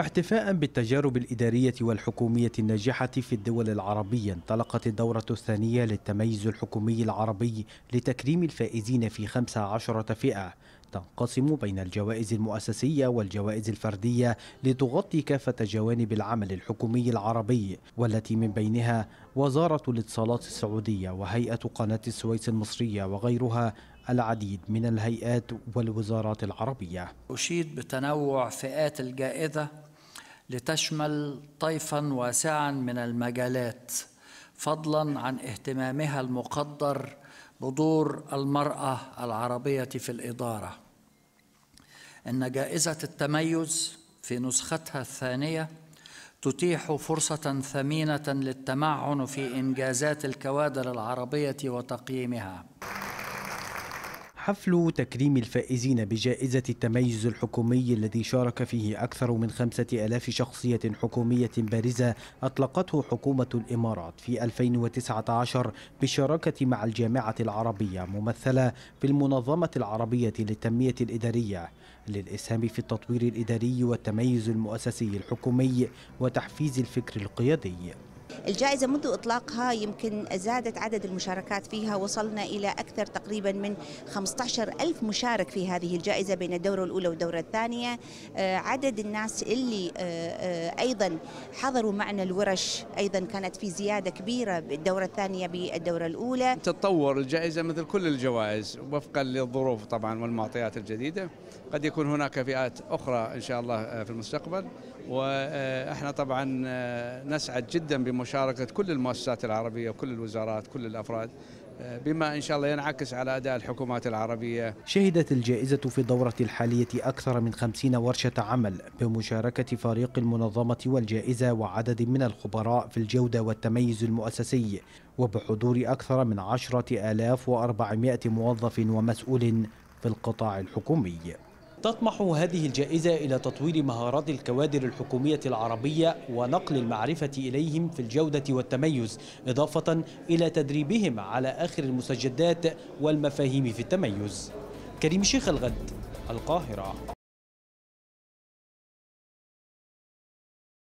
احتفاء بالتجارب الإدارية والحكومية الناجحة في الدول العربية انطلقت الدورة الثانية للتميز الحكومي العربي لتكريم الفائزين في 15 فئة تنقسم بين الجوائز المؤسسية والجوائز الفردية لتغطي كافة جوانب العمل الحكومي العربي والتي من بينها وزارة الاتصالات السعودية وهيئة قناة السويس المصرية وغيرها العديد من الهيئات والوزارات العربية أشيد بتنوع فئات الجائزة لتشمل طيفا واسعا من المجالات فضلا عن اهتمامها المقدر بدور المرأة العربية في الإدارة إن جائزة التميز في نسختها الثانية تتيح فرصة ثمينة للتمعن في إنجازات الكوادر العربية وتقييمها حفل تكريم الفائزين بجائزة التميز الحكومي الذي شارك فيه أكثر من خمسة ألاف شخصية حكومية بارزة أطلقته حكومة الإمارات في 2019 بالشراكة مع الجامعة العربية ممثلة في المنظمة العربية للتنمية الإدارية للإسهام في التطوير الإداري والتميز المؤسسي الحكومي وتحفيز الفكر القيادي الجائزة منذ إطلاقها يمكن زادت عدد المشاركات فيها وصلنا إلى أكثر تقريبا من 15 ألف مشارك في هذه الجائزة بين الدورة الأولى والدورة الثانية آه، عدد الناس اللي آه، آه، أيضا حضروا معنا الورش أيضا كانت في زيادة كبيرة بالدورة الثانية بالدورة الأولى تتطور الجائزة مثل كل الجوائز وفقا للظروف طبعا والمعطيات الجديدة قد يكون هناك فئات أخرى إن شاء الله في المستقبل وإحنا طبعا نسعد جدا بمشاركة مشاركه كل المؤسسات العربيه وكل الوزارات كل الافراد آه، بما ان شاء الله ينعكس على اداء الحكومات العربيه. شهدت الجائزه في الدوره الحاليه اكثر من 50 ورشه عمل بمشاركه فريق المنظمه والجائزه وعدد من الخبراء في الجوده والتميز المؤسسي وبحضور اكثر من 10400 موظف ومسؤول في القطاع الحكومي. تطمح هذه الجائزة إلى تطوير مهارات الكوادر الحكومية العربية ونقل المعرفة إليهم في الجودة والتميز إضافة إلى تدريبهم على آخر المستجدات والمفاهيم في التميز كريم شيخ الغد القاهرة